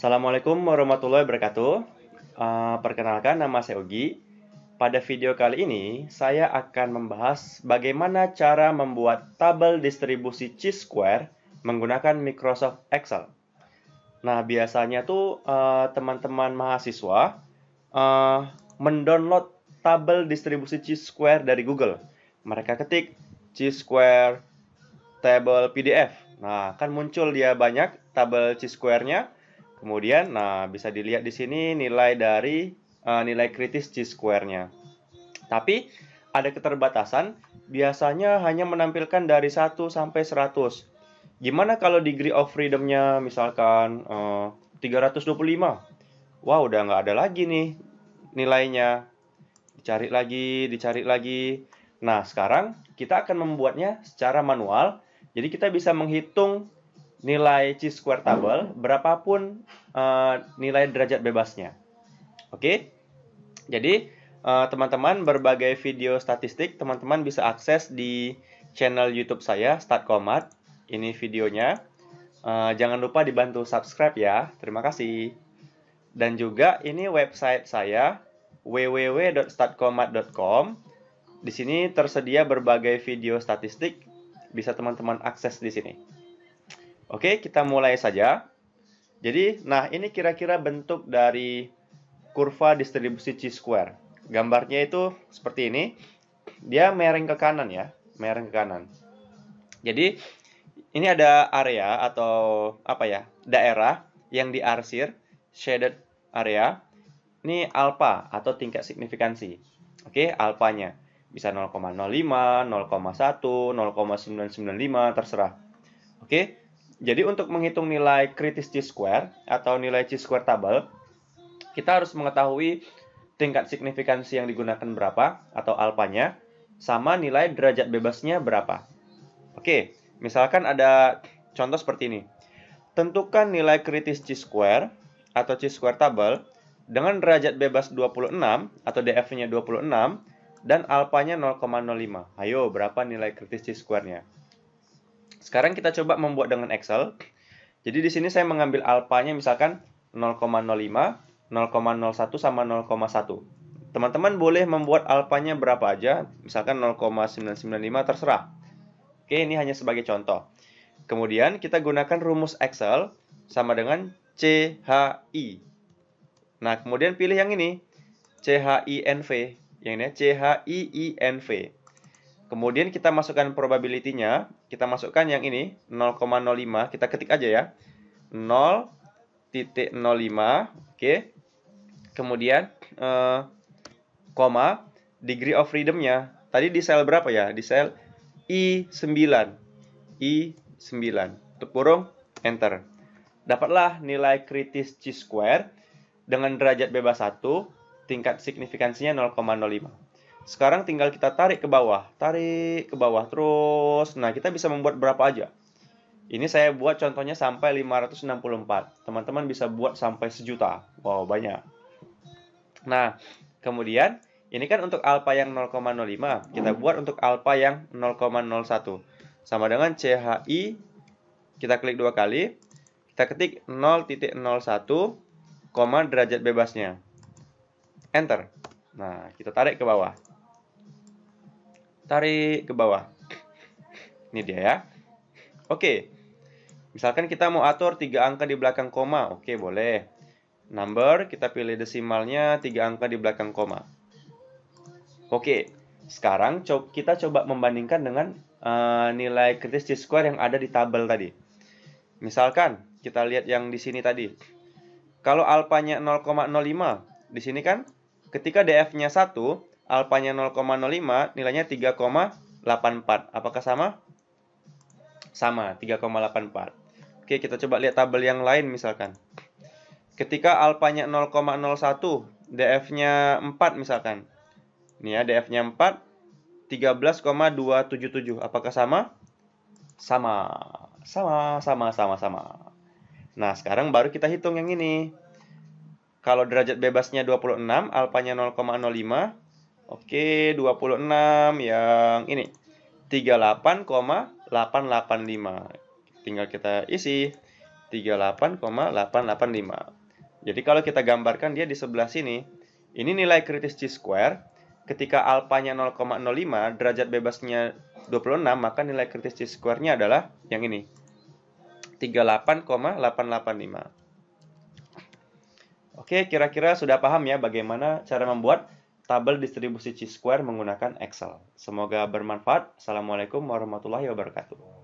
Assalamualaikum warahmatullahi wabarakatuh. Uh, perkenalkan nama saya Ogi. Pada video kali ini saya akan membahas bagaimana cara membuat tabel distribusi chi-square menggunakan Microsoft Excel. Nah biasanya tuh ah, teman-teman uh, mahasiswa uh, mendownload tabel distribusi chi-square dari Google. Mereka ketik chi-square table PDF. Nah, kan muncul dia banyak tabel chi-square-nya. Kemudian, nah bisa dilihat di sini nilai dari uh, nilai kritis c square-nya. Tapi ada keterbatasan, biasanya hanya menampilkan dari 1 sampai 100. Gimana kalau degree of freedom-nya misalkan uh, 325? Wow, udah nggak ada lagi nih nilainya. Dicari lagi, dicari lagi. Nah, sekarang kita akan membuatnya secara manual. Jadi kita bisa menghitung nilai chi square hmm. tabel berapapun uh, nilai derajat bebasnya. Oke. Okay? Jadi eh, teman-teman uh, berbagai video statistik teman-teman bisa akses di channel YouTube saya Statkomat. Ini videonya. Uh, jangan lupa dibantu subscribe ya. Terima kasih. Dan juga ini website saya www.statkomat.com. Di sini tersedia berbagai video statistik bisa teman-teman akses di sini. Oke, kita mulai saja. Jadi, nah ini kira-kira bentuk dari kurva distribusi chi square Gambarnya itu seperti ini. Dia mereng ke kanan ya, mereng ke kanan. Jadi, ini ada area atau apa ya, daerah yang diarsir, shaded area. Ini alfa atau tingkat signifikansi. Oke, alpanya bisa 0,05, 0,1, 0,995 terserah. Oke. Jadi untuk menghitung nilai kritis chi square atau nilai chi square tabel, kita harus mengetahui tingkat signifikansi yang digunakan berapa atau alfanya sama nilai derajat bebasnya berapa. Oke, misalkan ada contoh seperti ini. Tentukan nilai kritis chi square atau chi square tabel dengan derajat bebas 26 atau DF-nya 26 dan alfanya 0,05. Ayo, berapa nilai kritis chi square nya sekarang kita coba membuat dengan Excel. Jadi di sini saya mengambil alfanya misalkan 0,05, 0,01 sama 0,1. Teman-teman boleh membuat alfanya berapa aja, misalkan 0,995 terserah. Oke, ini hanya sebagai contoh. Kemudian kita gunakan rumus Excel sama dengan CHI. Nah, kemudian pilih yang ini, CHINV. Yang ini ya, CHIINV. Kemudian kita masukkan probability-nya, kita masukkan yang ini 0,05, kita ketik aja ya. 0.05, oke. Okay. Kemudian uh, koma degree of freedom-nya. Tadi di sel berapa ya? Di sel I9. I9. Untuk burung enter. Dapatlah nilai kritis C square dengan derajat bebas 1, tingkat signifikansinya 0,05. Sekarang tinggal kita tarik ke bawah, tarik ke bawah terus. Nah, kita bisa membuat berapa aja. Ini saya buat contohnya sampai 564. Teman-teman bisa buat sampai sejuta. Wow, banyak. Nah, kemudian ini kan untuk alpha yang 0,05, kita buat untuk alpha yang 0,01. Sama dengan CHI, kita klik dua kali, kita ketik 0.01, derajat bebasnya. Enter. Nah, kita tarik ke bawah tarik ke bawah. Ini dia ya. Oke. Misalkan kita mau atur tiga angka di belakang koma. Oke, boleh. Number, kita pilih desimalnya tiga angka di belakang koma. Oke. Sekarang co kita coba membandingkan dengan uh, nilai kritis C-square yang ada di tabel tadi. Misalkan, kita lihat yang di sini tadi. Kalau alpanya 0,05, di sini kan ketika DF-nya 1, alfanya 0,05 nilainya 3,84. Apakah sama? Sama, 3,84. Oke, kita coba lihat tabel yang lain misalkan. Ketika alfanya 0,01, DF-nya 4 misalkan. Ini ya, DF-nya 4, 13,277. Apakah sama? Sama. Sama, sama, sama, sama. Nah, sekarang baru kita hitung yang ini. Kalau derajat bebasnya 26, alpanya 0,05, Oke, 26 yang ini. 38,885. Tinggal kita isi 38,885. Jadi kalau kita gambarkan dia di sebelah sini, ini nilai kritis C square. Ketika alfanya 0,05, derajat bebasnya 26, maka nilai kritis C square-nya adalah yang ini. 38,885. Oke, kira-kira sudah paham ya bagaimana cara membuat tabel distribusi Chi square menggunakan Excel. Semoga bermanfaat. Assalamualaikum warahmatullahi wabarakatuh.